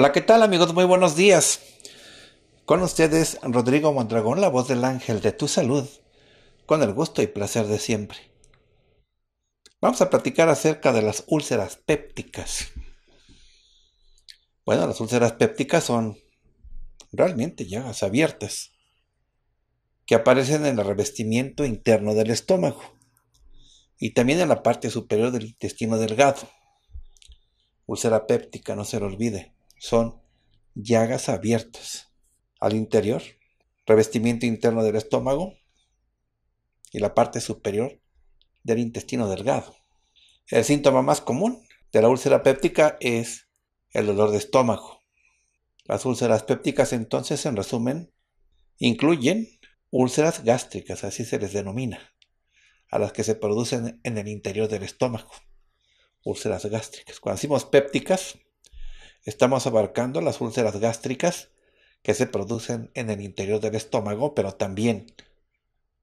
Hola, ¿qué tal amigos? Muy buenos días. Con ustedes Rodrigo Mondragón, la voz del ángel de tu salud, con el gusto y placer de siempre. Vamos a platicar acerca de las úlceras pépticas. Bueno, las úlceras pépticas son realmente llagas abiertas que aparecen en el revestimiento interno del estómago y también en la parte superior del intestino delgado. Úlcera péptica, no se lo olvide son llagas abiertas al interior, revestimiento interno del estómago y la parte superior del intestino delgado. El síntoma más común de la úlcera péptica es el dolor de estómago. Las úlceras pépticas entonces, en resumen, incluyen úlceras gástricas, así se les denomina, a las que se producen en el interior del estómago. Úlceras gástricas. Cuando decimos pépticas, Estamos abarcando las úlceras gástricas que se producen en el interior del estómago, pero también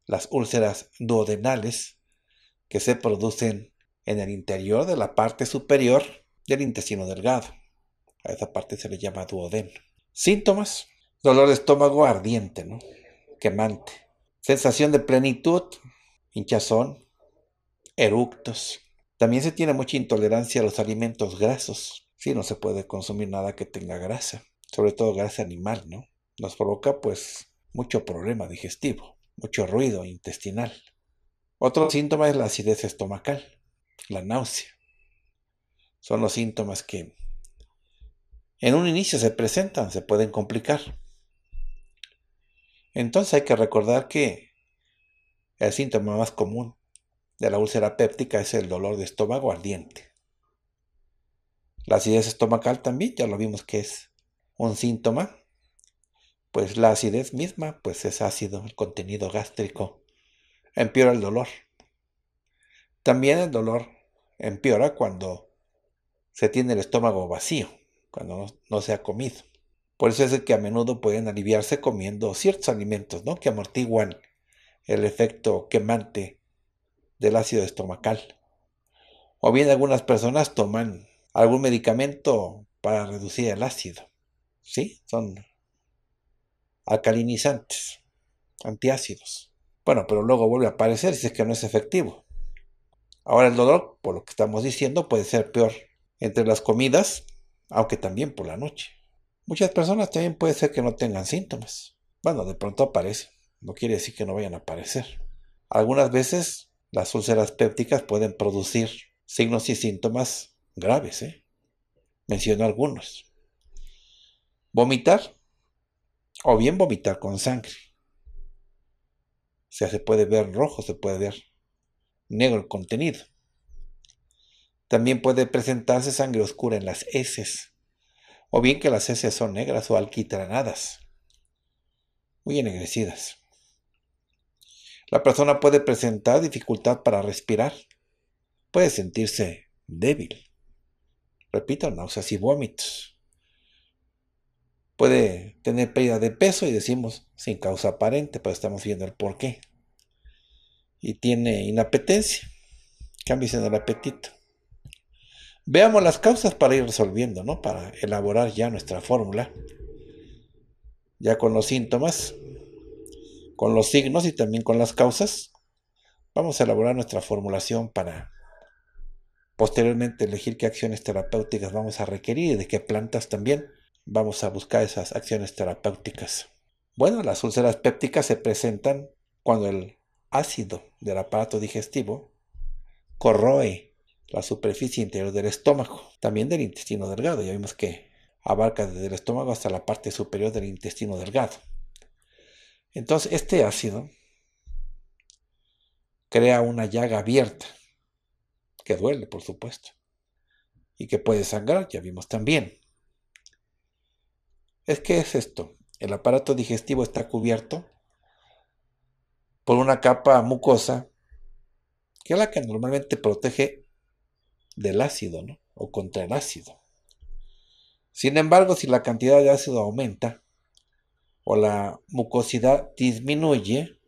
las úlceras duodenales que se producen en el interior de la parte superior del intestino delgado. A esa parte se le llama duodeno. Síntomas: dolor de estómago ardiente, ¿no? quemante, sensación de plenitud, hinchazón, eructos. También se tiene mucha intolerancia a los alimentos grasos, Sí, no se puede consumir nada que tenga grasa, sobre todo grasa animal, ¿no? Nos provoca pues mucho problema digestivo, mucho ruido intestinal. Otro síntoma es la acidez estomacal, la náusea. Son los síntomas que en un inicio se presentan, se pueden complicar. Entonces hay que recordar que el síntoma más común de la úlcera péptica es el dolor de estómago ardiente. La acidez estomacal también, ya lo vimos que es un síntoma. Pues la acidez misma, pues es ácido, el contenido gástrico. Empeora el dolor. También el dolor empeora cuando se tiene el estómago vacío, cuando no, se ha comido. Por eso es que a menudo pueden aliviarse comiendo ciertos alimentos, ¿no? Que amortiguan el efecto quemante del ácido estomacal. O bien algunas personas toman algún medicamento para reducir el ácido. ¿Sí? Son alcalinizantes, antiácidos. Bueno, pero luego vuelve a aparecer si es que no es efectivo. Ahora el dolor, por lo que estamos diciendo, puede ser peor entre las comidas, aunque también por la noche. Muchas personas también puede ser que no tengan síntomas. Bueno, de pronto aparece, No quiere decir que no vayan a aparecer. Algunas veces las úlceras pépticas pueden producir signos y síntomas graves. ¿eh? Menciono algunos. Vomitar o bien vomitar con sangre. O sea, se puede ver rojo, se puede ver negro el contenido. También puede presentarse sangre oscura en las heces, o bien que las heces son negras o alquitranadas, muy ennegrecidas. La persona puede presentar dificultad para respirar, puede sentirse débil. Repito, náuseas y vómitos. Puede tener pérdida de peso y decimos sin causa aparente, pero estamos viendo el por qué. Y tiene inapetencia. Cambios en el apetito. Veamos las causas para ir resolviendo, ¿no? Para elaborar ya nuestra fórmula. Ya con los síntomas, con los signos y también con las causas, vamos a elaborar nuestra formulación para Posteriormente elegir qué acciones terapéuticas vamos a requerir y de qué plantas también vamos a buscar esas acciones terapéuticas. Bueno, las úlceras pépticas se presentan cuando el ácido del aparato digestivo corroe la superficie interior del estómago, también del intestino delgado. Ya vimos que abarca desde el estómago hasta la parte superior del intestino delgado. Entonces, este ácido crea una llaga abierta que duele, por supuesto, y que puede sangrar, ya vimos también. Es que es esto, el aparato digestivo está cubierto por una capa mucosa que es la que normalmente protege del ácido, ¿no? O contra el ácido. Sin embargo, si la cantidad de ácido aumenta o la mucosidad disminuye,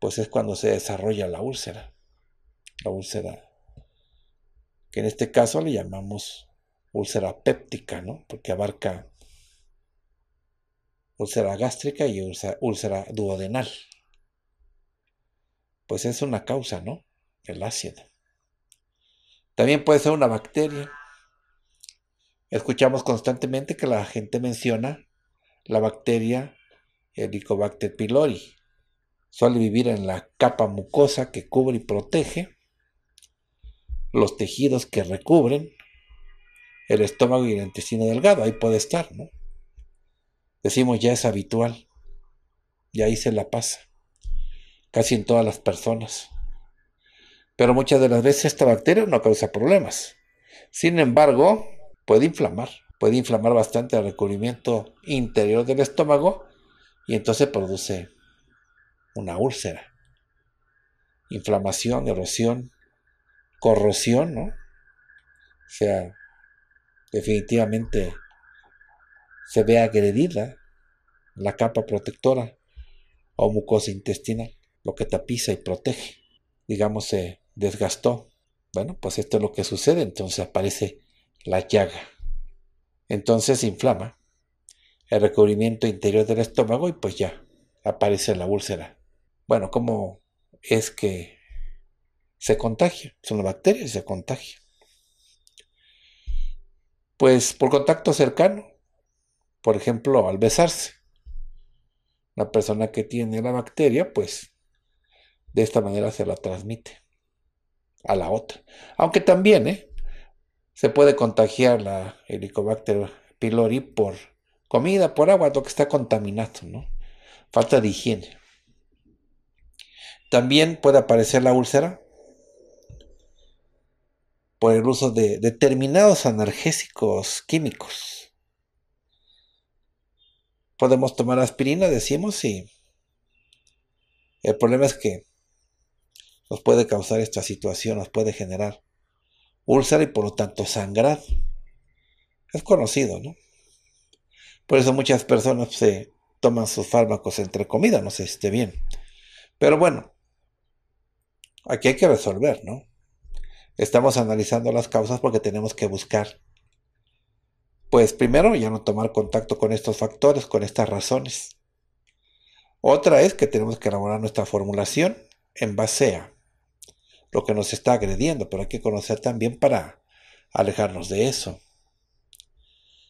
pues es cuando se desarrolla la úlcera la úlcera, que en este caso le llamamos úlcera péptica, ¿no? Porque abarca úlcera gástrica y úlcera duodenal. Pues es una causa, ¿no? El ácido. También puede ser una bacteria. Escuchamos constantemente que la gente menciona la bacteria Helicobacter pylori. Suele vivir en la capa mucosa que cubre y protege los tejidos que recubren el estómago y el intestino delgado. Ahí puede estar, ¿no? Decimos ya es habitual. Y ahí se la pasa. Casi en todas las personas. Pero muchas de las veces esta bacteria no causa problemas. Sin embargo, puede inflamar. Puede inflamar bastante el recubrimiento interior del estómago y entonces produce una úlcera. Inflamación, erosión, corrosión, ¿no? O sea, definitivamente se ve agredida la capa protectora o mucosa intestinal, lo que tapiza y protege. Digamos, se desgastó. Bueno, pues esto es lo que sucede, entonces aparece la llaga. Entonces se inflama el recubrimiento interior del estómago y pues ya aparece la úlcera. Bueno, ¿cómo es que se contagia, son las bacterias y se contagia. Pues por contacto cercano, por ejemplo, al besarse. La persona que tiene la bacteria, pues de esta manera se la transmite a la otra. Aunque también ¿eh? se puede contagiar la Helicobacter pylori por comida, por agua, lo que está contaminado, ¿no? Falta de higiene. También puede aparecer la úlcera por el uso de determinados analgésicos químicos. Podemos tomar aspirina, decimos, y el problema es que nos puede causar esta situación, nos puede generar úlceras y por lo tanto sangrar. Es conocido, ¿no? Por eso muchas personas se toman sus fármacos entre comida, no sé si esté bien. Pero bueno, aquí hay que resolver, ¿no? Estamos analizando las causas porque tenemos que buscar. Pues primero, ya no tomar contacto con estos factores, con estas razones. Otra es que tenemos que elaborar nuestra formulación en base a lo que nos está agrediendo, pero hay que conocer también para alejarnos de eso.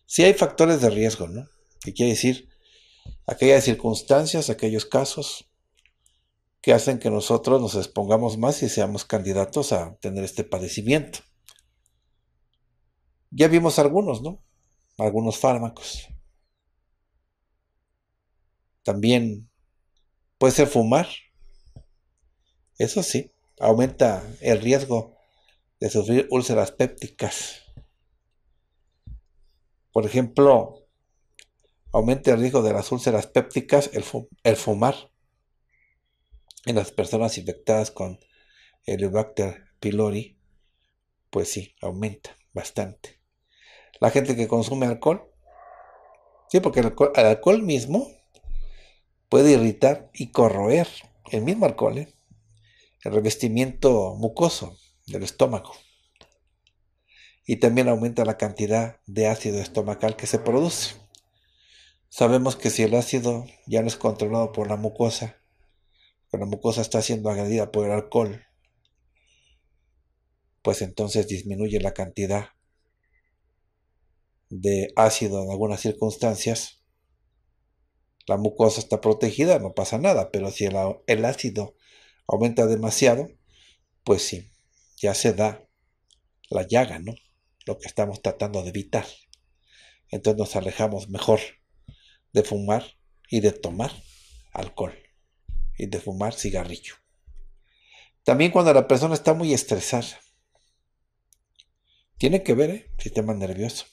Si hay factores de riesgo, ¿no? ¿Qué quiere decir aquellas circunstancias, aquellos casos que hacen que nosotros nos expongamos más y seamos candidatos a tener este padecimiento. Ya vimos algunos, ¿no? Algunos fármacos. También puede ser fumar. Eso sí, aumenta el riesgo de sufrir úlceras pépticas. Por ejemplo, aumenta el riesgo de las úlceras pépticas el, el fumar en las personas infectadas con el Helicobacter pylori, pues sí, aumenta bastante. La gente que consume alcohol, sí, porque el alcohol, mismo puede irritar y corroer el mismo alcohol, ¿eh? el revestimiento mucoso del estómago. Y también aumenta la cantidad de ácido estomacal que se produce. Sabemos que si el ácido ya no es controlado por la mucosa, que la mucosa está siendo agredida por el alcohol, pues entonces disminuye la cantidad de ácido en algunas circunstancias. La mucosa está protegida, no pasa nada, pero si el, el ácido aumenta demasiado, pues sí, ya se da la llaga, ¿no? Lo que estamos tratando de evitar. Entonces nos alejamos mejor de fumar y de tomar alcohol y de fumar cigarrillo. También cuando la persona está muy estresada. Tiene que ver, ¿eh? Sistema nervioso.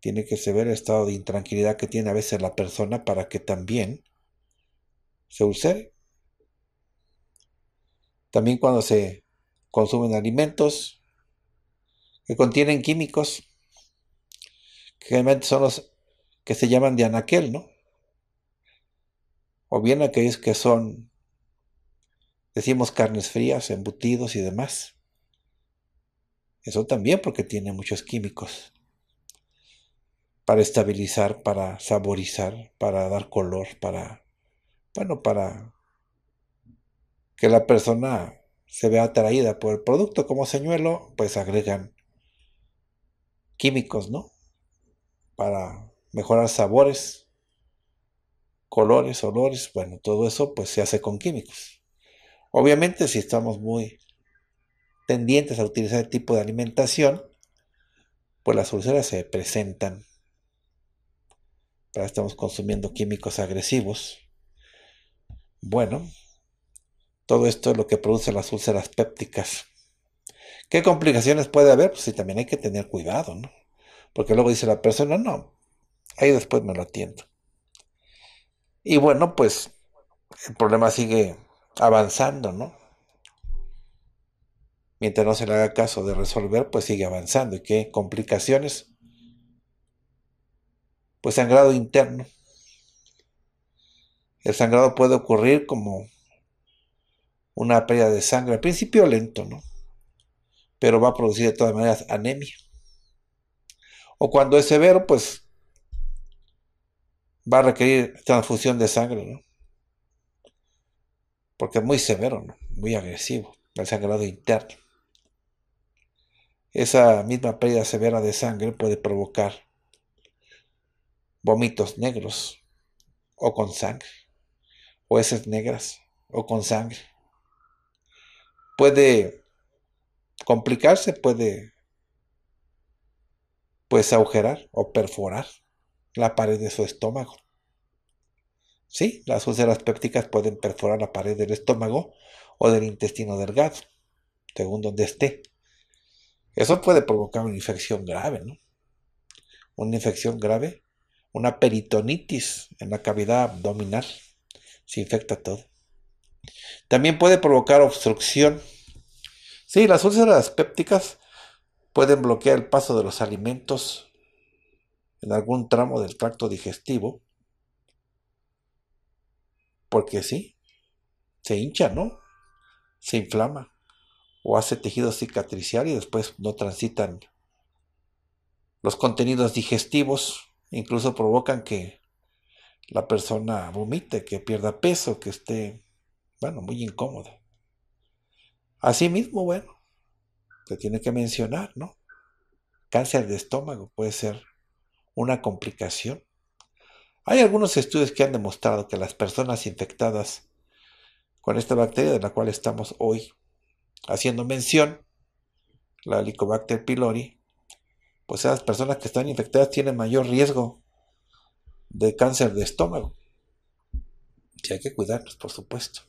Tiene que ver el estado de intranquilidad que tiene a veces la persona para que también se ulcere. También cuando se consumen alimentos que contienen químicos, que generalmente son los que se llaman de anaquel, ¿no? o bien aquellos que son, decimos, carnes frías, embutidos y demás. Eso también porque tiene muchos químicos para estabilizar, para saborizar, para dar color, para, bueno, para que la persona se vea atraída por el producto como señuelo, pues agregan químicos, ¿no? Para mejorar sabores, colores, olores, bueno, todo eso pues se hace con químicos. Obviamente si estamos muy tendientes a utilizar el tipo de alimentación, pues las úlceras se presentan. pero estamos consumiendo químicos agresivos. Bueno, todo esto es lo que produce las úlceras pépticas. ¿Qué complicaciones puede haber? Pues sí, también hay que tener cuidado, ¿no? Porque luego dice la persona, no, ahí después me lo atiendo. Y bueno, pues el problema sigue avanzando, ¿no? Mientras no se le haga caso de resolver, pues sigue avanzando. ¿Y qué complicaciones? Pues sangrado interno. El sangrado puede ocurrir como una pérdida de sangre, al principio lento, ¿no? Pero va a producir de todas maneras anemia. O cuando es severo, pues va a requerir transfusión de sangre, ¿no? Porque es muy severo, muy agresivo, el sangrado interno. Esa misma pérdida severa de sangre puede provocar vómitos negros o con sangre, o heces negras o con sangre. Puede complicarse, puede pues agujerar o perforar la pared de su estómago. Sí, las úlceras pépticas pueden perforar la pared del estómago o del intestino delgado, según donde esté. Eso puede provocar una infección grave, ¿no? Una infección grave, una peritonitis en la cavidad abdominal. Se infecta todo. También puede provocar obstrucción. Sí, las úlceras pépticas pueden bloquear el paso de los alimentos en algún tramo del tracto digestivo, porque sí, se hincha, ¿no? Se inflama o hace tejido cicatricial y después no transitan los contenidos digestivos, incluso provocan que la persona vomite, que pierda peso, que esté, bueno, muy incómoda. Asimismo, bueno, se tiene que mencionar, ¿no? Cáncer de estómago puede ser una complicación? Hay algunos estudios que han demostrado que las personas infectadas con esta bacteria de la cual estamos hoy haciendo mención, la Helicobacter pylori, pues esas personas que están infectadas tienen mayor riesgo de cáncer de estómago. Y hay que cuidarnos, por supuesto.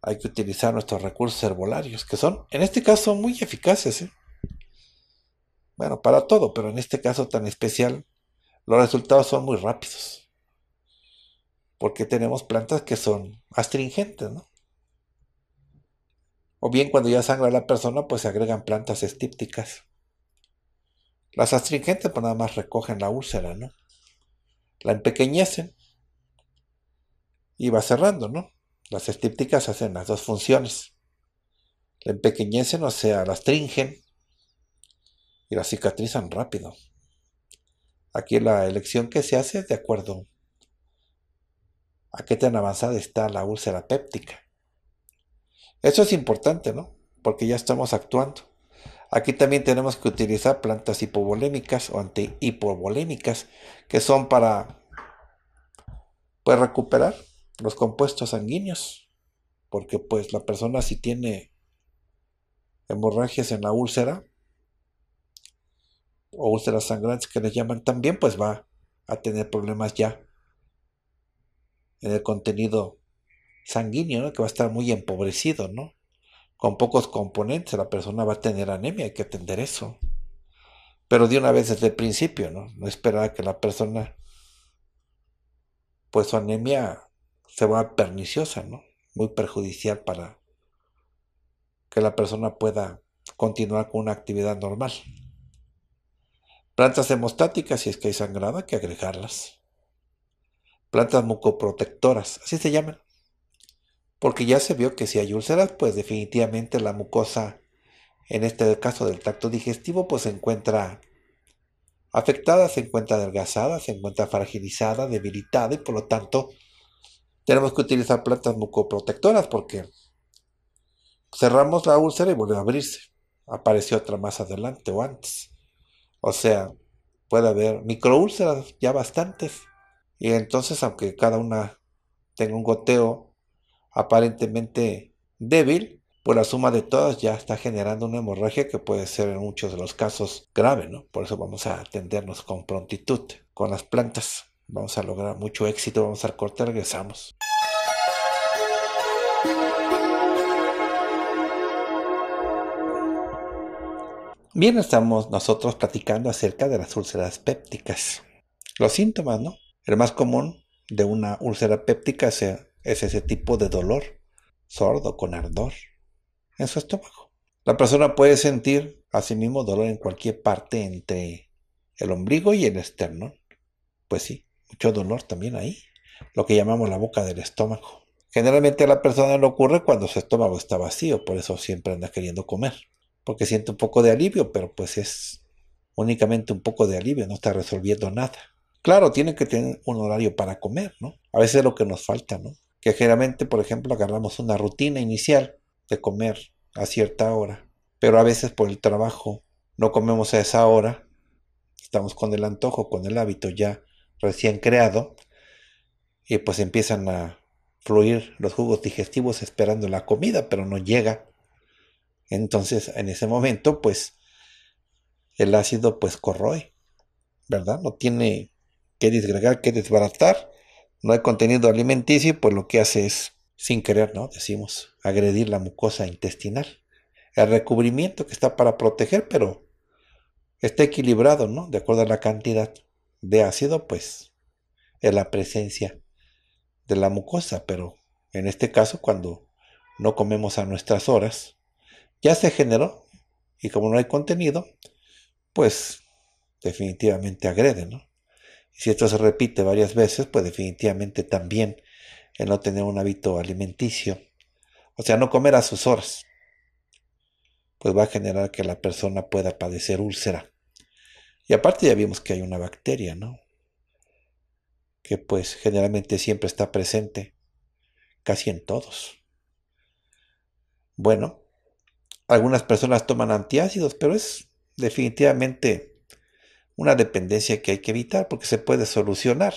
Hay que utilizar nuestros recursos herbolarios, que son, en este caso, muy eficaces. ¿eh? Bueno, para todo, pero en este caso tan especial, los resultados son muy rápidos. Porque tenemos plantas que son astringentes, ¿no? O bien cuando ya sangra la persona, pues se agregan plantas estípticas. Las astringentes pues nada más recogen la úlcera, ¿no? La empequeñecen y va cerrando, ¿no? Las estípticas hacen las dos funciones. La empequeñecen, o sea, la astringen y la cicatrizan rápido. Aquí la elección que se hace de acuerdo a qué tan avanzada está la úlcera péptica. Eso es importante, ¿no? Porque ya estamos actuando. Aquí también tenemos que utilizar plantas hipovolémicas o antihipovolémicas, que son para pues, recuperar los compuestos sanguíneos. Porque pues la persona si tiene hemorragias en la úlcera, o úlceras sangrantes que les llaman también, pues va a tener problemas ya en el contenido sanguíneo, que va a estar muy empobrecido, ¿no? Con pocos componentes la persona va a tener anemia, hay que atender eso. Pero de una vez desde el principio, ¿no? No esperar a que la persona, pues su anemia se va perniciosa, ¿no? Muy perjudicial para que la persona pueda continuar con una actividad normal. Plantas hemostáticas, si es que hay sangrado, hay que agregarlas. Plantas mucoprotectoras, así se llaman. Porque ya se vio que si hay úlceras, pues definitivamente la mucosa, en este caso del tracto digestivo, pues se encuentra afectada, se encuentra adelgazada, se encuentra fragilizada, debilitada y por lo tanto tenemos que utilizar plantas mucoprotectoras porque cerramos la úlcera y vuelve a abrirse. Apareció otra más adelante o antes. O sea, puede haber microúlceras ya bastantes. Y entonces, aunque cada una tenga un goteo aparentemente débil, pues la suma de todas ya está generando una hemorragia que puede ser en muchos de los casos grave, ¿no? Por eso vamos a atendernos con prontitud con las plantas. Vamos a lograr mucho éxito, vamos al corte, regresamos. Bien, estamos nosotros platicando acerca de las úlceras pépticas. Los síntomas, ¿no? El más común de una úlcera péptica es, ese tipo de dolor, sordo, con ardor, en su estómago. La persona puede sentir mismo dolor en cualquier parte entre el ombligo y el esternón. Pues sí, mucho dolor también ahí, lo que llamamos la boca del estómago. Generalmente a la persona le ocurre cuando su estómago está vacío, por eso siempre anda queriendo comer porque siente un poco de alivio, pero pues es únicamente un poco de alivio, no está resolviendo nada. Claro, tiene que tener un horario para comer, ¿no? A veces es lo que nos falta, ¿no? Que generalmente, por ejemplo, agarramos una rutina inicial de comer a cierta hora, pero a veces por el trabajo no comemos a esa hora, estamos con el antojo, con el hábito ya recién creado, y pues empiezan a fluir los jugos digestivos esperando la comida, pero no llega. Entonces, en ese momento, pues, el ácido, pues, corroe, ¿verdad? No tiene que disgregar, que desbaratar. No hay contenido alimenticio, pues lo que hace es, sin querer, ¿no? Decimos, agredir la mucosa intestinal. El recubrimiento que está para proteger, pero está equilibrado, ¿no? De acuerdo a la cantidad de ácido, pues, en la presencia de la mucosa, pero en este caso, cuando no comemos a nuestras horas, ya se generó y como no hay contenido, pues definitivamente agrede, ¿no? Y si esto se repite varias veces, pues definitivamente también el no tener un hábito alimenticio, o sea, no comer a sus horas, pues va a generar que la persona pueda padecer úlcera. Y aparte ya vimos que hay una bacteria, ¿no? Que pues generalmente siempre está presente, casi en todos. Bueno, algunas personas toman antiácidos, pero es definitivamente una dependencia que hay que evitar porque se puede solucionar.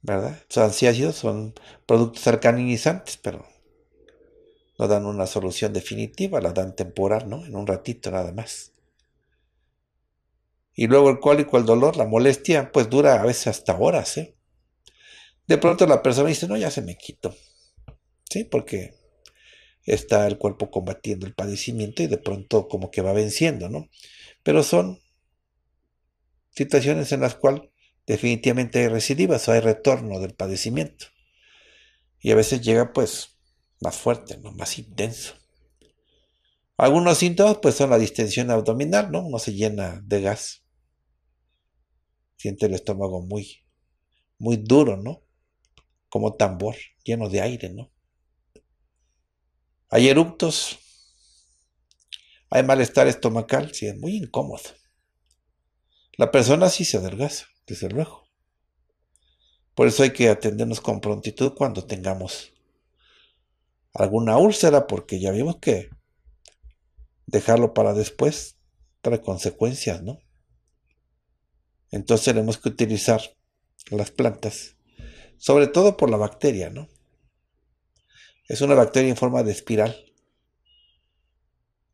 ¿Verdad? Los antiácidos son productos alcalinizantes, pero no dan una solución definitiva, la dan temporal, ¿no? En un ratito nada más. Y luego el cólico, el dolor, la molestia, pues dura a veces hasta horas, ¿eh? De pronto la persona dice, no, ya se me quito. ¿Sí? Porque está el cuerpo combatiendo el padecimiento y de pronto como que va venciendo, ¿no? Pero son situaciones en las cuales definitivamente hay recidivas o hay retorno del padecimiento. Y a veces llega pues más fuerte, ¿no? más intenso. Algunos síntomas pues son la distensión abdominal, ¿no? Uno se llena de gas. Siente el estómago muy, muy duro, ¿no? Como tambor, lleno de aire, ¿no? Hay eructos, hay malestar estomacal, sí, es muy incómodo. La persona sí se adelgaza, desde luego. Por eso hay que atendernos con prontitud cuando tengamos alguna úlcera, porque ya vimos que dejarlo para después trae consecuencias, ¿no? Entonces tenemos que utilizar las plantas, sobre todo por la bacteria, ¿no? Es una bacteria en forma de espiral.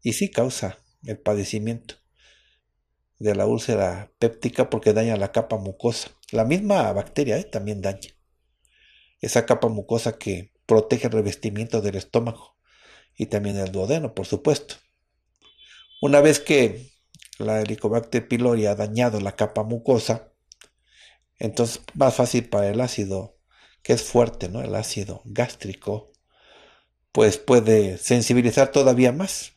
Y sí causa el padecimiento de la úlcera péptica porque daña la capa mucosa. La misma bacteria eh, también daña. Esa capa mucosa que protege el revestimiento del estómago y también el duodeno, por supuesto. Una vez que la Helicobacter pylori ha dañado la capa mucosa, entonces más fácil para el ácido, que es fuerte, ¿no? El ácido gástrico pues puede sensibilizar todavía más.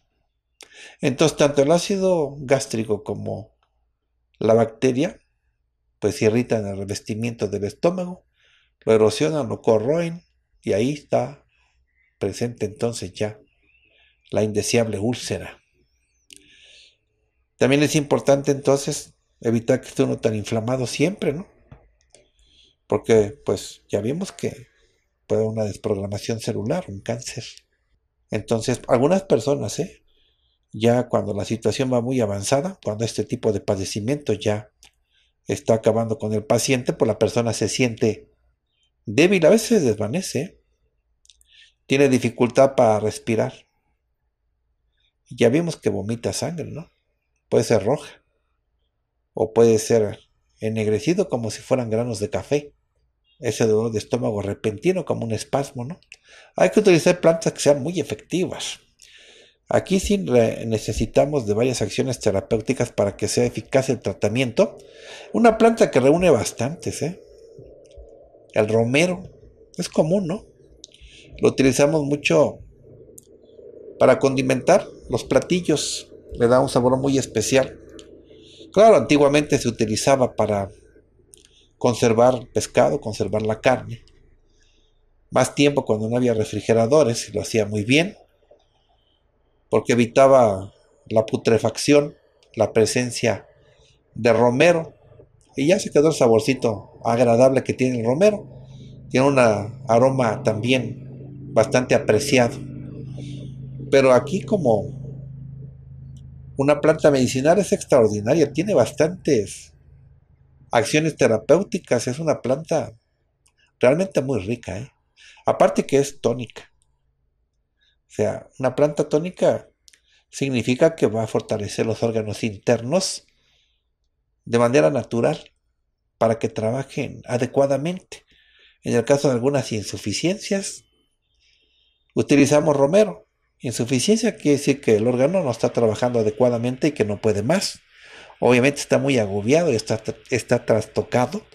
Entonces, tanto el ácido gástrico como la bacteria, pues irritan el revestimiento del estómago, lo erosionan, lo corroen, y ahí está presente entonces ya la indeseable úlcera. También es importante entonces evitar que esté uno tan inflamado siempre, ¿no? Porque pues ya vimos que puede una desprogramación celular, un cáncer. Entonces, algunas personas, ¿eh? ya cuando la situación va muy avanzada, cuando este tipo de padecimiento ya está acabando con el paciente, pues la persona se siente débil, a veces desvanece, ¿eh? tiene dificultad para respirar. Ya vimos que vomita sangre, ¿no? Puede ser roja o puede ser ennegrecido como si fueran granos de café ese dolor de estómago repentino como un espasmo, ¿no? Hay que utilizar plantas que sean muy efectivas. Aquí sí necesitamos de varias acciones terapéuticas para que sea eficaz el tratamiento. Una planta que reúne bastantes, ¿eh? El romero. Es común, ¿no? Lo utilizamos mucho para condimentar los platillos. Le da un sabor muy especial. Claro, antiguamente se utilizaba para conservar pescado, conservar la carne. Más tiempo cuando no había refrigeradores lo hacía muy bien, porque evitaba la putrefacción, la presencia de romero, y ya se quedó el saborcito agradable que tiene el romero. Tiene un aroma también bastante apreciado. Pero aquí como una planta medicinal es extraordinaria, tiene bastantes acciones terapéuticas. Es una planta realmente muy rica. ¿eh? Aparte que es tónica. O sea, una planta tónica significa que va a fortalecer los órganos internos de manera natural para que trabajen adecuadamente. En el caso de algunas insuficiencias, utilizamos romero. Insuficiencia quiere decir que el órgano no está trabajando adecuadamente y que no puede más. Obviamente está muy agobiado y está, está trastocado.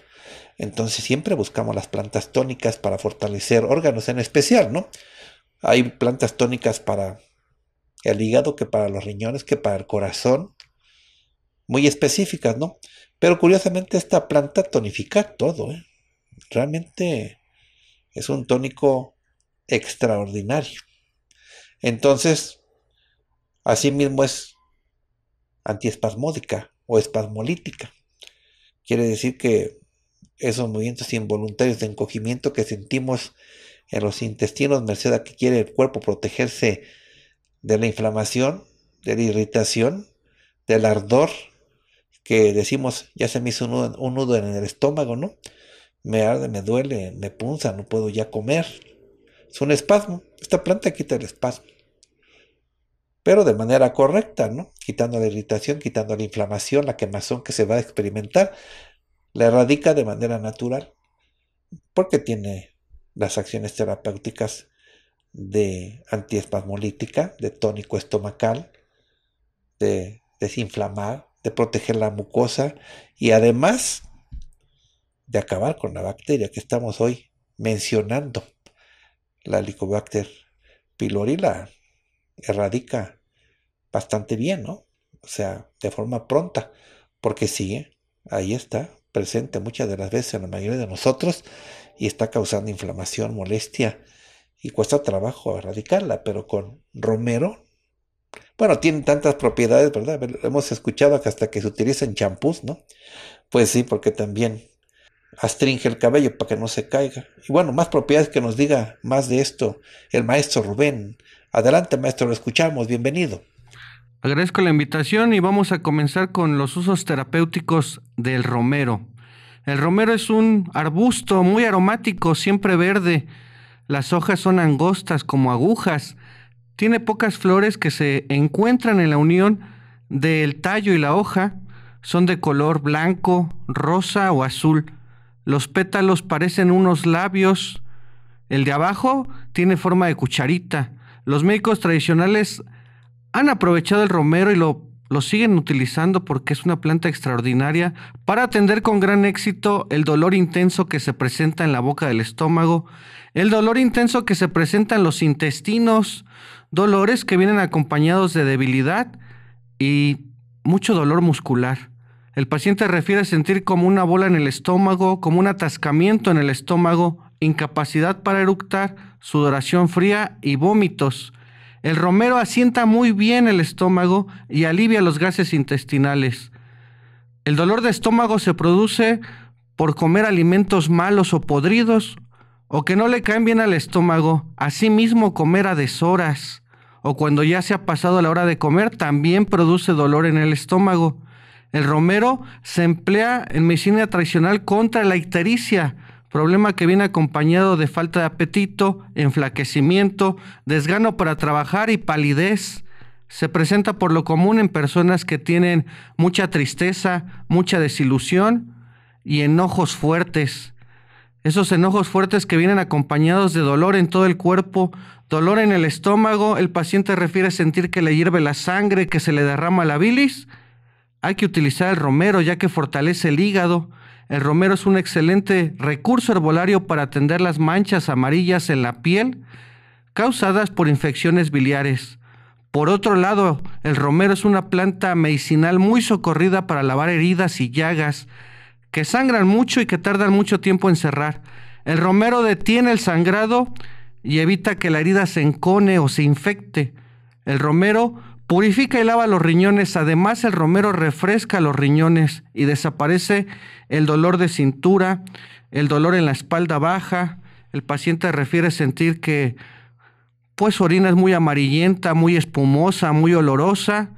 Entonces siempre buscamos las plantas tónicas para fortalecer órganos en especial, ¿no? Hay plantas tónicas para el hígado, que para los riñones, que para el corazón. Muy específicas, ¿no? Pero curiosamente esta planta tonifica todo, ¿eh? Realmente es un tónico extraordinario. Entonces, así mismo es antiespasmódica o espasmolítica. Quiere decir que esos movimientos involuntarios de encogimiento que sentimos en los intestinos, merced a que quiere el cuerpo protegerse de la inflamación, de la irritación, del ardor, que decimos, ya se me hizo un nudo, un nudo en el estómago, ¿no? Me arde, me duele, me punza, no puedo ya comer. Es un espasmo. Esta planta quita el espasmo pero de manera correcta, ¿no? Quitando la irritación, quitando la inflamación, la quemazón que se va a experimentar, la erradica de manera natural, porque tiene las acciones terapéuticas de antiespasmolítica, de tónico estomacal, de desinflamar, de proteger la mucosa y además de acabar con la bacteria que estamos hoy mencionando, la Helicobacter pylori, la erradica bastante bien, ¿no? O sea, de forma pronta, porque sigue, ahí está, presente muchas de las veces en la mayoría de nosotros y está causando inflamación, molestia y cuesta trabajo erradicarla, pero con romero, bueno, tiene tantas propiedades, ¿verdad? Hemos escuchado hasta que se utiliza en champús, ¿no? Pues sí, porque también astringe el cabello para que no se caiga. Y bueno, más propiedades que nos diga más de esto el maestro Rubén Adelante, maestro, lo escuchamos. Bienvenido. Agradezco la invitación y vamos a comenzar con los usos terapéuticos del romero. El romero es un arbusto muy aromático, siempre verde. Las hojas son angostas como agujas. Tiene pocas flores que se encuentran en la unión del tallo y la hoja. Son de color blanco, rosa o azul. Los pétalos parecen unos labios. El de abajo tiene forma de cucharita. Los médicos tradicionales han aprovechado el romero y lo, siguen utilizando porque es una planta extraordinaria para atender con gran éxito el dolor intenso que se presenta en la boca del estómago, el dolor intenso que se presenta en los intestinos, dolores que vienen acompañados de debilidad y mucho dolor muscular. El paciente refiere a sentir como una bola en el estómago, como un atascamiento en el estómago, incapacidad para eructar, sudoración fría y vómitos. El romero asienta muy bien el estómago y alivia los gases intestinales. El dolor de estómago se produce por comer alimentos malos o podridos o que no le caen bien al estómago. Asimismo, comer a deshoras o cuando ya se ha pasado la hora de comer también produce dolor en el estómago. El romero se emplea en medicina tradicional contra la ictericia, problema que viene acompañado de falta de apetito, enflaquecimiento, desgano para trabajar y palidez. Se presenta por lo común en personas que tienen mucha tristeza, mucha desilusión y enojos fuertes. Esos enojos fuertes que vienen acompañados de dolor en todo el cuerpo, dolor en el estómago, el paciente refiere sentir que le hierve la sangre, que se le derrama la bilis. Hay que utilizar el romero ya que fortalece el hígado, el romero es un excelente recurso herbolario para atender las manchas amarillas en la piel causadas por infecciones biliares. Por otro lado, el romero es una planta medicinal muy socorrida para lavar heridas y llagas que sangran mucho y que tardan mucho tiempo en cerrar. El romero detiene el sangrado y evita que la herida se encone o se infecte. El romero Purifica y lava los riñones. Además, el romero refresca los riñones y desaparece el dolor de cintura, el dolor en la espalda baja. El paciente refiere sentir que pues su orina es muy amarillenta, muy espumosa, muy olorosa.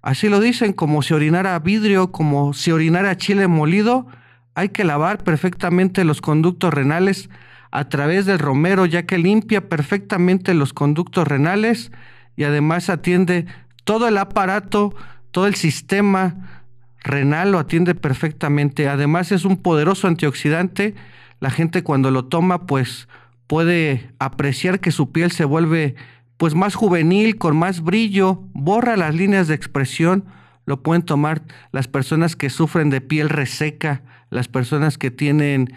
Así lo dicen, como si orinara vidrio, como si orinara chile molido. Hay que lavar perfectamente los conductos renales a través del romero, ya que limpia perfectamente los conductos renales y además atiende todo el aparato, todo el sistema renal lo atiende perfectamente. Además es un poderoso antioxidante. La gente cuando lo toma pues puede apreciar que su piel se vuelve pues más juvenil, con más brillo, borra las líneas de expresión. Lo pueden tomar las personas que sufren de piel reseca, las personas que tienen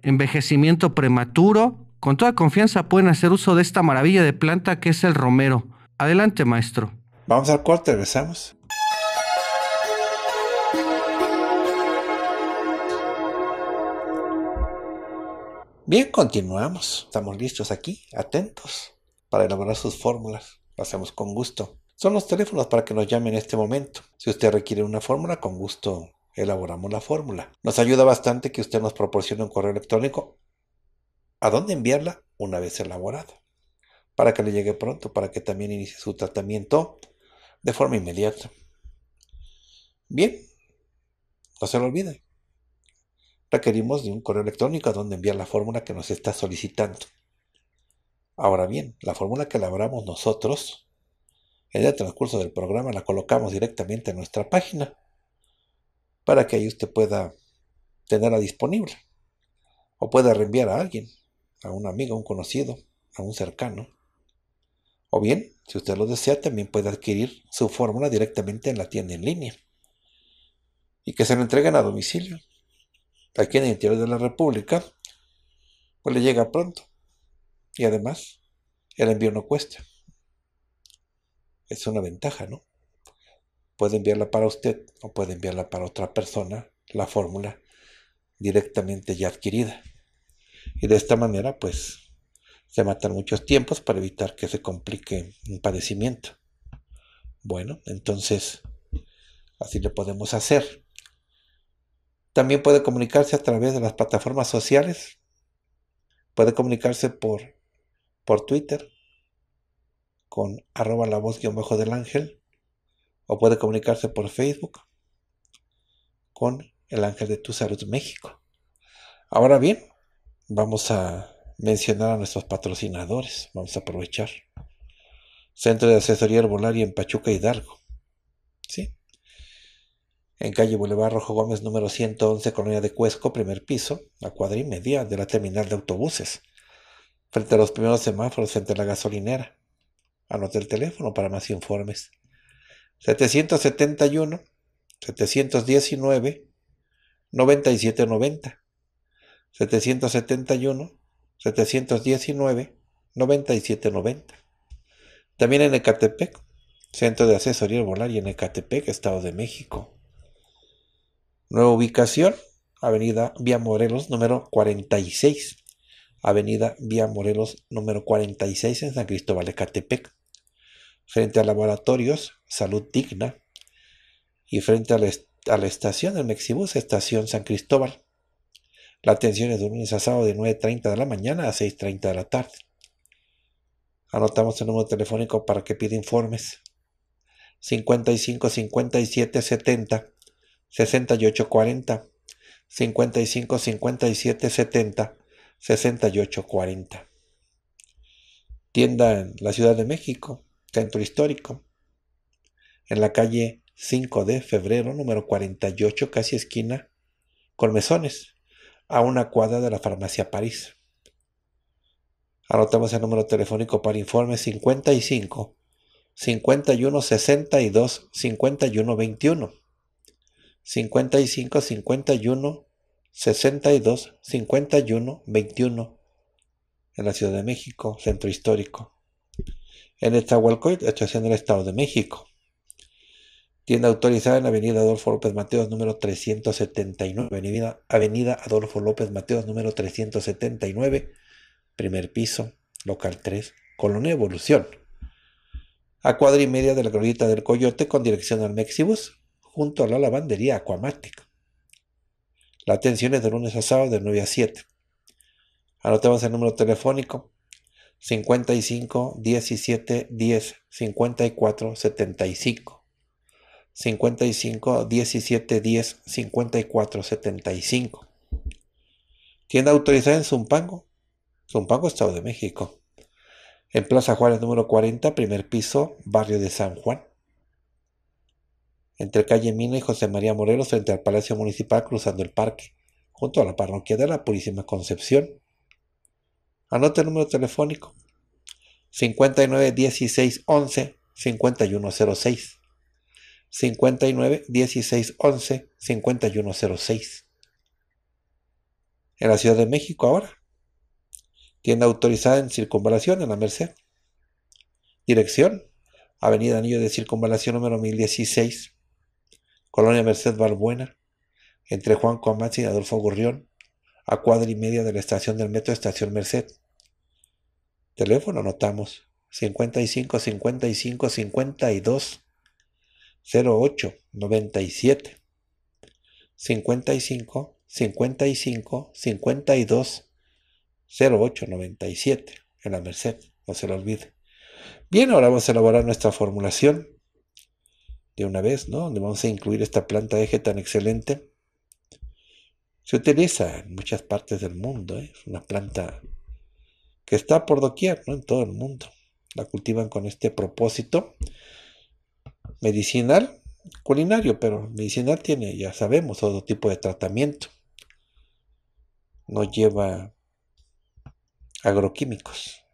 envejecimiento prematuro. Con toda confianza pueden hacer uso de esta maravilla de planta que es el romero. Adelante, maestro. Vamos al corte, regresamos. Bien, continuamos. Estamos listos aquí, atentos, para elaborar sus fórmulas. Pasamos con gusto. Son los teléfonos para que nos llamen en este momento. Si usted requiere una fórmula, con gusto elaboramos la fórmula. Nos ayuda bastante que usted nos proporcione un correo electrónico a dónde enviarla una vez elaborada para que le llegue pronto, para que también inicie su tratamiento de forma inmediata. Bien, no se lo olvide. Requerimos de un correo electrónico a donde enviar la fórmula que nos está solicitando. Ahora bien, la fórmula que elaboramos nosotros, en el transcurso del programa la colocamos directamente en nuestra página para que ahí usted pueda tenerla disponible o pueda reenviar a alguien, a un amigo, a un conocido, a un cercano. O bien, si usted lo desea, también puede adquirir su fórmula directamente en la tienda en línea y que se le entreguen a domicilio. Aquí en el interior de la República, pues le llega pronto. Y además, el envío no cuesta. Es una ventaja, ¿no? Puede enviarla para usted o puede enviarla para otra persona, la fórmula directamente ya adquirida. Y de esta manera, pues, se matan muchos tiempos para evitar que se complique un padecimiento. Bueno, entonces así lo podemos hacer. También puede comunicarse a través de las plataformas sociales. Puede comunicarse por, por Twitter con arroba la voz guión bajo del ángel. O puede comunicarse por Facebook con el ángel de tu salud México. Ahora bien, vamos a mencionar a nuestros patrocinadores. Vamos a aprovechar. Centro de Asesoría Herbolaria en Pachuca Hidalgo. Sí. En calle Boulevard Rojo Gómez, número 111, Colonia de Cuesco, primer piso, a cuadra y media de la terminal de autobuses. Frente a los primeros semáforos, frente a la gasolinera. Anote el teléfono para más informes. 771 719 9790 771 719-9790. También en Ecatepec, Centro de Asesoría Volar y en Ecatepec, Estado de México. Nueva ubicación, Avenida Vía Morelos número 46. Avenida Vía Morelos número 46 en San Cristóbal, Ecatepec. Frente a Laboratorios Salud Digna y frente a la, a la estación del Mexibus, Estación San Cristóbal. La atención es de lunes a sábado de 9.30 de la mañana a 6.30 de la tarde. Anotamos el número telefónico para que pida informes. 55 57 70 68 40 55 57 70 68 40 Tienda en la Ciudad de México, Centro Histórico, en la calle 5 de febrero, número 48, casi esquina, Colmesones a una cuadra de la farmacia París. Anotamos el número telefónico para informe 55 51 62 51 21. 55 51 62 51 21 en la Ciudad de México, Centro Histórico. En esta esto en el Estado de México. Tienda autorizada en Avenida Adolfo López Mateos número 379, Avenida, Avenida Adolfo López Mateos número 379, primer piso, local 3, Colonia Evolución. A cuadra y media de la glorieta del Coyote con dirección al Mexibus, junto a la lavandería Aquamática. La atención es de lunes a sábado de 9 a 7. Anotamos el número telefónico 55 17 10 54 75. 55 17 10 54 75. Tienda autorizada en Zumpango, Zumpango, Estado de México. En Plaza Juárez número 40, primer piso, barrio de San Juan. Entre calle Mina y José María Morelos, frente al Palacio Municipal, cruzando el parque, junto a la parroquia de la Purísima Concepción. Anota el número telefónico 59 16 11 5106. 59 16 11 5106. En la Ciudad de México ahora. Tienda autorizada en circunvalación en la Merced. Dirección. Avenida Anillo de Circunvalación número 1016. Colonia Merced Balbuena. Entre Juan Comas y Adolfo Gurrión. A cuadra y media de la estación del metro Estación Merced. Teléfono anotamos. 55 55 52 0897 55 55 52 0897 en la Merced, no se lo olvide. Bien, ahora vamos a elaborar nuestra formulación de una vez, ¿no? Donde vamos a incluir esta planta eje tan excelente. Se utiliza en muchas partes del mundo, ¿eh? es una planta que está por doquier, ¿no? En todo el mundo. La cultivan con este propósito medicinal, culinario, pero medicinal tiene, ya sabemos, todo tipo de tratamiento. No lleva agroquímicos,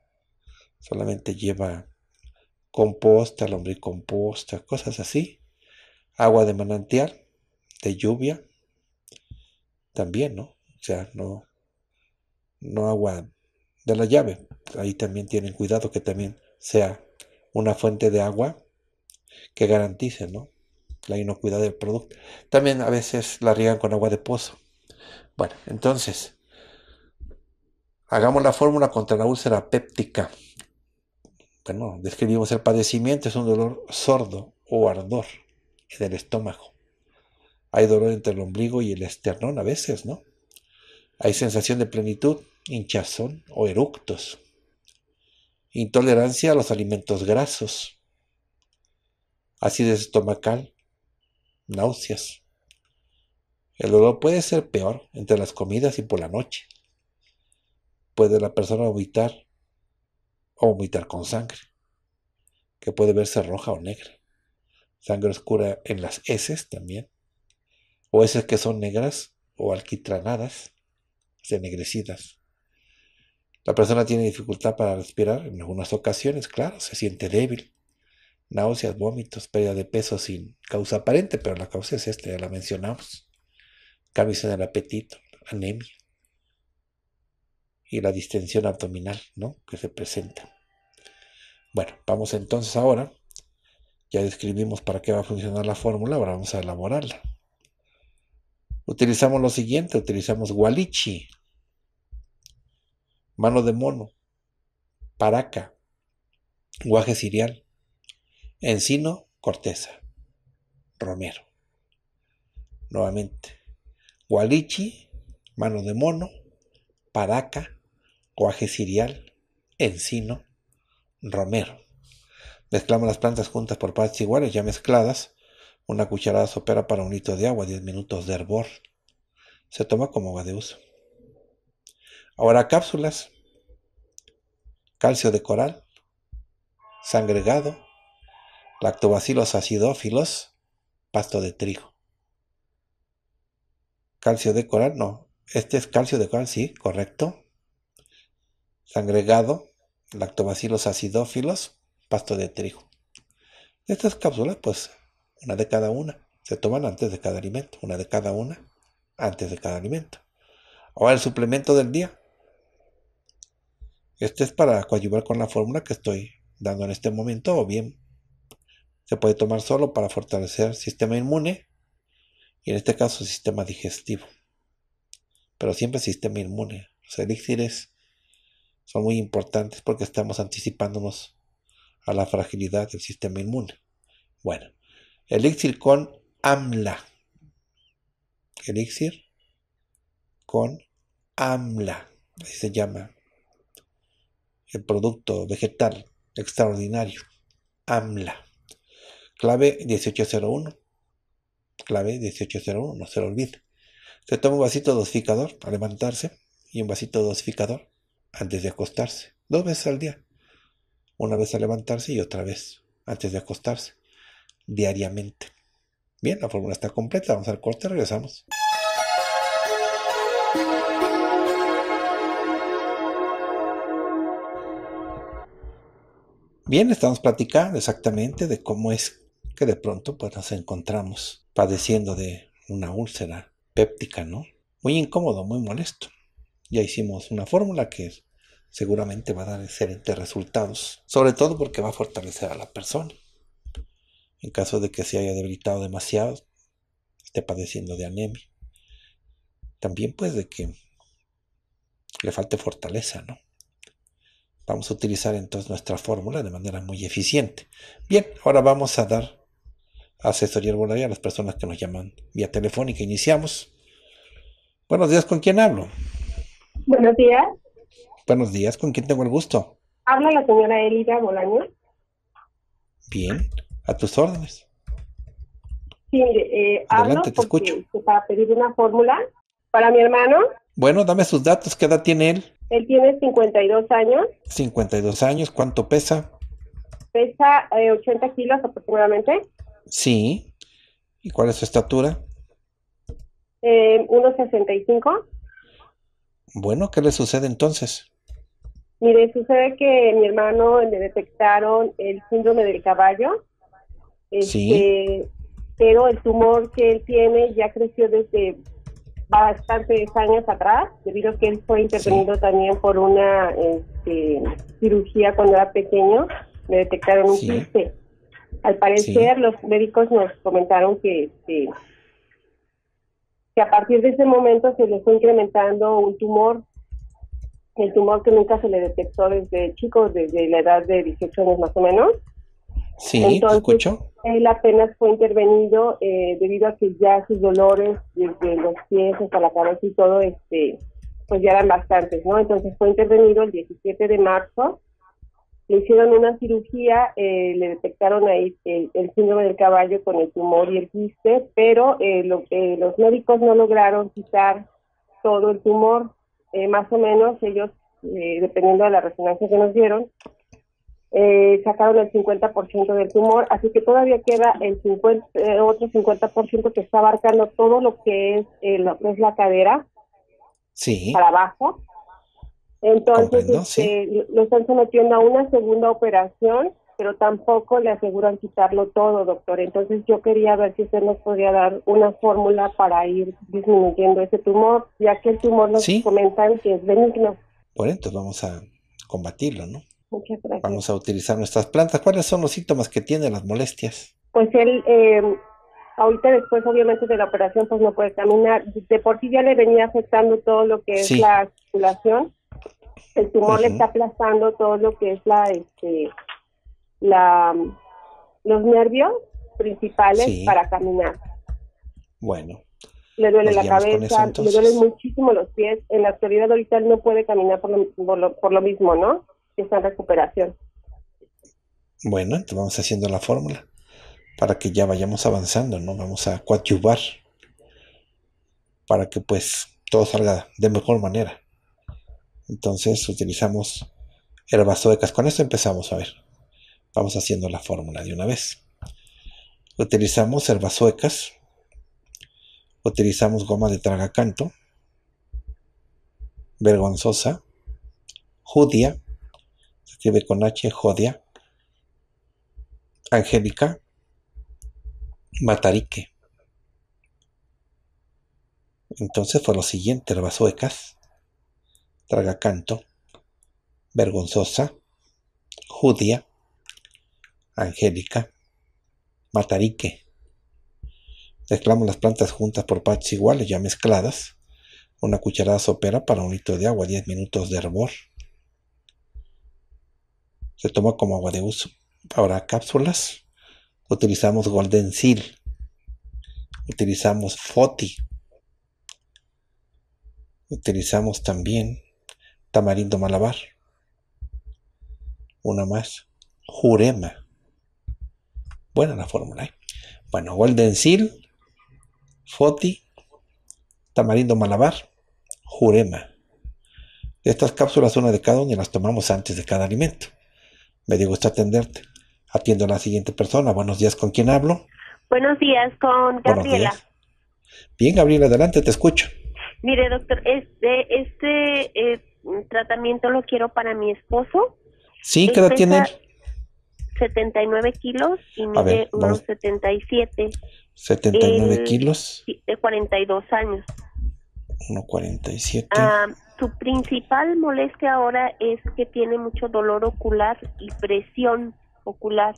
solamente lleva composta, lombricomposta, cosas así, agua de manantial, de lluvia, también, ¿no? O sea, no, no agua de la llave, ahí también tienen cuidado que también sea una fuente de agua que garanticen la inocuidad del producto. También a veces la riegan con agua de pozo. Bueno, entonces, hagamos la fórmula contra la úlcera péptica. Bueno, describimos el padecimiento, es un dolor sordo o ardor en el estómago. Hay dolor entre el ombligo y el esternón a veces, ¿no? Hay sensación de plenitud, hinchazón o eructos. Intolerancia a los alimentos grasos acidez estomacal, náuseas. El dolor puede ser peor entre las comidas y por la noche. Puede la persona vomitar o vomitar con sangre, que puede verse roja o negra. Sangre oscura en las heces también, o heces que son negras o alquitranadas, ennegrecidas. La persona tiene dificultad para respirar en algunas ocasiones, claro, se siente débil náuseas, vómitos, pérdida de peso sin causa aparente, pero la causa es esta, ya la mencionamos. Cambios en el apetito, anemia y la distensión abdominal, ¿no? Que se presenta. Bueno, vamos entonces ahora, ya describimos para qué va a funcionar la fórmula, ahora vamos a elaborarla. Utilizamos lo siguiente, utilizamos gualichi, mano de mono, paraca, guaje cereal, Encino, corteza. Romero. Nuevamente. Gualichi, mano de mono, paraca, coaje cereal, encino, romero. Mezclamos las plantas juntas por partes iguales, ya mezcladas. Una cucharada sopera para un litro de agua, 10 minutos de hervor. Se toma como agua de uso. Ahora cápsulas. Calcio de coral. Sangregado lactobacilos acidófilos, pasto de trigo. Calcio de coral, no, este es calcio de coral, sí, correcto. Sangregado, lactobacilos acidófilos, pasto de trigo. Estas cápsulas, pues, una de cada una, se toman antes de cada alimento, una de cada una, antes de cada alimento. Ahora el suplemento del día. Este es para coadyuvar con la fórmula que estoy dando en este momento o bien se puede tomar solo para fortalecer el sistema inmune y en este caso el sistema digestivo. Pero siempre el sistema inmune. Los elixires son muy importantes porque estamos anticipándonos a la fragilidad del sistema inmune. Bueno, elixir con AMLA. Elixir con AMLA. Así se llama el producto vegetal extraordinario. AMLA clave 1801. Clave 1801, no se lo olvide. Se toma un vasito dosificador al levantarse y un vasito dosificador antes de acostarse. Dos veces al día. Una vez al levantarse y otra vez antes de acostarse. Diariamente. Bien, la fórmula está completa. Vamos al corte, regresamos. Bien, estamos platicando exactamente de cómo es que de pronto pues nos encontramos padeciendo de una úlcera péptica, ¿no? Muy incómodo, muy molesto. Ya hicimos una fórmula que seguramente va a dar excelentes resultados, sobre todo porque va a fortalecer a la persona. En caso de que se haya debilitado demasiado, esté padeciendo de anemia. También pues de que le falte fortaleza, ¿no? Vamos a utilizar entonces nuestra fórmula de manera muy eficiente. Bien, ahora vamos a dar asesoría arbolaria a las personas que nos llaman vía telefónica. Iniciamos. Buenos días, ¿con quién hablo? Buenos días. Buenos días, ¿con quién tengo el gusto? Habla la señora Elida Bolaño. Bien, a tus órdenes. Sí, eh, hablo te escucho. Este, para pedir una fórmula para mi hermano. Bueno, dame sus datos, ¿qué edad tiene él? Él tiene 52 años. 52 años, ¿cuánto pesa? Pesa eh, 80 kilos aproximadamente. Sí. ¿Y cuál es su estatura? Eh, 1,65. Bueno, ¿qué le sucede entonces? Mire, sucede que mi hermano le detectaron el síndrome del caballo. sí. Este, pero el tumor que él tiene ya creció desde bastantes años atrás, debido a que él fue intervenido también por una este, cirugía cuando era pequeño. Le detectaron un al parecer, los médicos nos comentaron que, que, a partir de ese momento se le fue incrementando un tumor, el tumor que nunca se le detectó desde chico, desde la edad de 18 años más o menos. Sí, Entonces, escucho. Él apenas fue intervenido eh, debido a que ya sus dolores desde los pies hasta la cabeza y todo, este, pues ya eran bastantes, ¿no? Entonces fue intervenido el 17 de marzo le hicieron una cirugía, eh, le detectaron ahí el, síndrome del caballo con el tumor y el quiste, pero eh, lo, eh, los médicos no lograron quitar todo el tumor. más o menos ellos, dependiendo de la resonancia que nos dieron, sacaron el 50% del tumor, así que todavía queda el otro 50% que está abarcando todo lo que es, es la cadera sí. para abajo entonces este, lo están sometiendo a una segunda operación, pero tampoco le aseguran quitarlo todo, doctor. Entonces yo quería ver si usted nos podía dar una fórmula para ir disminuyendo ese tumor, ya que el tumor nos comenta comentan que es benigno. Bueno, entonces pues, vamos a combatirlo, ¿no? Vamos a utilizar nuestras plantas. ¿Cuáles son los síntomas que tiene las molestias? Pues él, em, ahorita después obviamente de la operación, pues no puede caminar. De por sí ya le venía afectando todo lo que es la circulación el tumor le está aplastando todo lo que es la, este, la, los nervios principales para caminar. Bueno. Le duele la cabeza, le duelen muchísimo los pies. En la actualidad ahorita no puede caminar por lo, por lo, mismo, ¿no? Está en recuperación. Bueno, entonces vamos haciendo la fórmula para que ya vayamos avanzando, ¿no? Vamos a coadyuvar para que pues todo salga de mejor manera. Entonces utilizamos herbas suecas. Con esto empezamos a ver. Vamos haciendo la fórmula de una vez. Utilizamos herbas Utilizamos goma de tragacanto. Vergonzosa. Judia. Se escribe con H, jodia. Angélica. Matarique. Entonces fue lo siguiente, herbas Tragacanto, Vergonzosa, Judía, Angélica, Matarique. Mezclamos las plantas juntas por partes iguales, ya mezcladas. Una cucharada sopera para un litro de agua, 10 minutos de hervor. Se toma como agua de uso. Ahora cápsulas. Utilizamos Golden Seal. Utilizamos Foti. Utilizamos también Tamarindo Malabar. Una más. Jurema. Buena la fórmula. ¿eh? Bueno, Golden Seal, Foti, Tamarindo Malabar, Jurema. Estas cápsulas, una de cada una, y las tomamos antes de cada alimento. Me dio gusto atenderte. Atiendo a la siguiente persona. Buenos días, ¿con quién hablo? Buenos días, con Gabriela. Bien, Gabriela, adelante, te escucho. Mire, doctor, este, este eh, tratamiento lo quiero para mi esposo. Sí, ¿qué edad tiene 79 kilos y mide 1.77. 77. 79 kilos. De 42 años. 1,47. Ah, su principal molestia ahora es que tiene mucho dolor ocular y presión ocular.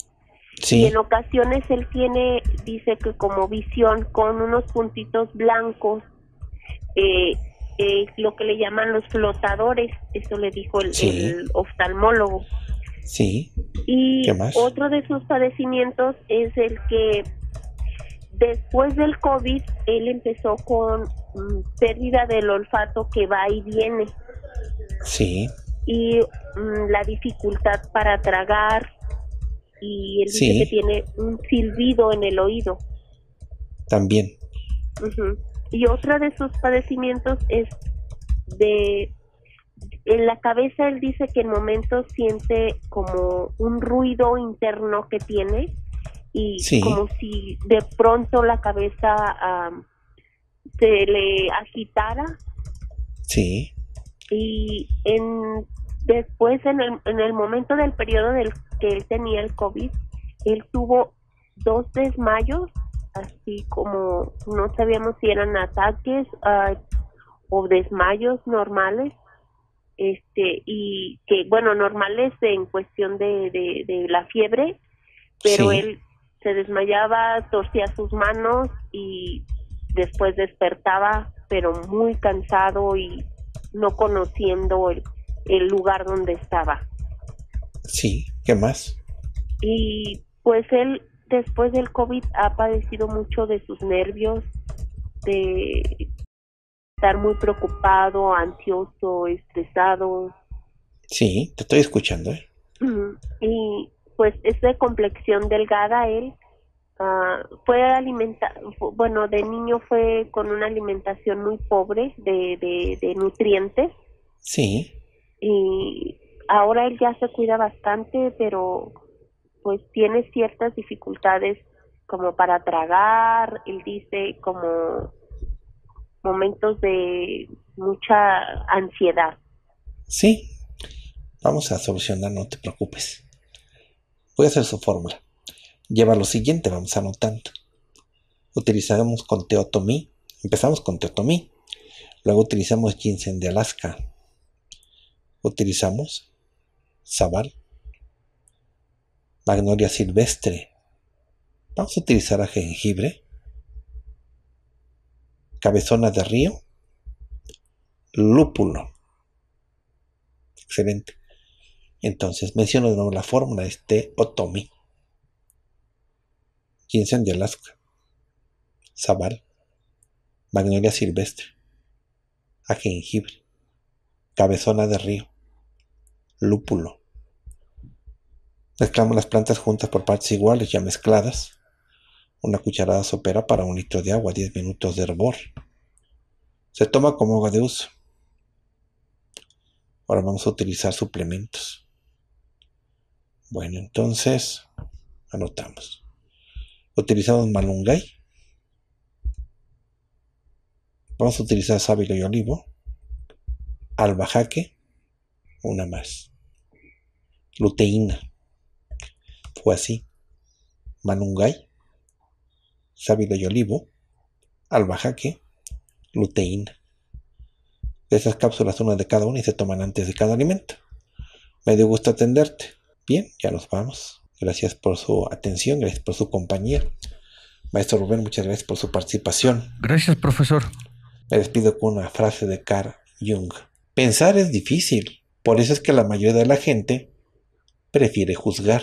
Sí. Y en ocasiones él tiene, dice que como visión, con unos puntitos blancos eh, eh, lo que le llaman los flotadores, eso le dijo el, oftalmólogo. Sí. Y otro de sus padecimientos es el que después del COVID él empezó con mm, pérdida del olfato que va y viene. Sí. Y mm, la dificultad para tragar y él dice que tiene un silbido en el oído. También. Y otra de sus padecimientos es de en la cabeza él dice que en momentos siente como un ruido interno que tiene y como si de pronto la cabeza se le agitara. Sí. Y en después en el, en el momento del periodo del que él tenía el COVID, él tuvo dos desmayos así como no sabíamos si eran ataques ah, o desmayos normales este y que bueno normales en cuestión de, de, la fiebre pero él se desmayaba torcía sus manos y después despertaba pero muy cansado y no conociendo el lugar donde estaba sí qué más y pues él después del COVID ha padecido mucho de sus nervios, de estar muy preocupado, ansioso, estresado. Sí, te estoy escuchando. ¿eh? Y pues es de complexión delgada él. Ah, fue alimentado, bueno, de niño fue con una alimentación muy pobre de, de nutrientes. Sí. Y ahora él ya se cuida bastante, pero pues tiene ciertas dificultades como para tragar, él dice como momentos de mucha ansiedad. Sí, vamos a solucionar, no te preocupes. Voy a hacer su fórmula. Lleva lo siguiente, vamos anotando. Utilizamos con teotomí, empezamos con teotomi luego utilizamos ginseng de Alaska, utilizamos sabal, magnolia silvestre. Vamos a utilizar a jengibre, cabezona de río, lúpulo. Excelente. Entonces, menciono de nuevo la fórmula, este otomi. Ginseng de Alaska, Zabal, Magnolia silvestre, a jengibre, cabezona de río, lúpulo, Mezclamos las plantas juntas por partes iguales ya mezcladas. Una cucharada sopera para un litro de agua, 10 minutos de hervor. Se toma como agua de uso. Ahora vamos a utilizar suplementos. Bueno, entonces anotamos. Utilizamos malungay. Vamos a utilizar sábila y olivo. Albajaque, una más. Luteína así, Manungay, Sábido y Olivo, Albajaque, Luteína. esas cápsulas, una de cada una y se toman antes de cada alimento. Me dio gusto atenderte. Bien, ya nos vamos. Gracias por su atención, gracias por su compañía. Maestro Rubén, muchas gracias por su participación. Gracias, profesor. Me despido con una frase de Carl Jung. Pensar es difícil, por eso es que la mayoría de la gente prefiere juzgar.